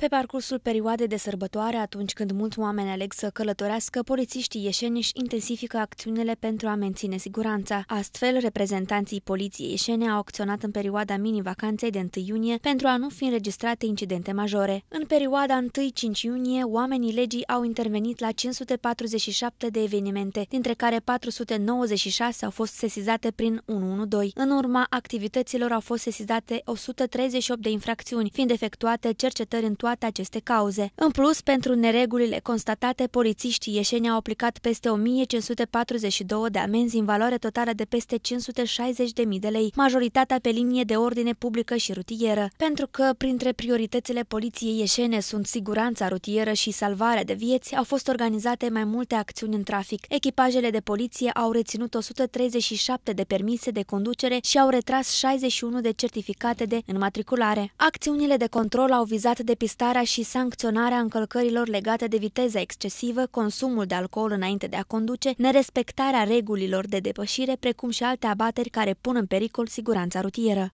Pe parcursul perioadei de sărbătoare, atunci când mulți oameni aleg să călătorească, polițiștii ieșeni își intensifică acțiunile pentru a menține siguranța. Astfel, reprezentanții poliției ieșene au acționat în perioada mini-vacanței de 1 iunie pentru a nu fi înregistrate incidente majore. În perioada 1-5 iunie, oamenii legii au intervenit la 547 de evenimente, dintre care 496 au fost sesizate prin 112. În urma activităților au fost sesizate 138 de infracțiuni, fiind efectuate cercetări în toate toate aceste cauze. În plus, pentru neregulile constatate, polițiștii ieșeni au aplicat peste 1542 de amenzi în valoare totală de peste 560.000 de lei, majoritatea pe linie de ordine publică și rutieră. Pentru că, printre prioritățile poliției ieșene sunt siguranța rutieră și salvarea de vieți, au fost organizate mai multe acțiuni în trafic. Echipajele de poliție au reținut 137 de permise de conducere și au retras 61 de certificate de înmatriculare. Acțiunile de control au vizat depistarea arestarea și sancționarea încălcărilor legate de viteza excesivă, consumul de alcool înainte de a conduce, nerespectarea regulilor de depășire, precum și alte abateri care pun în pericol siguranța rutieră.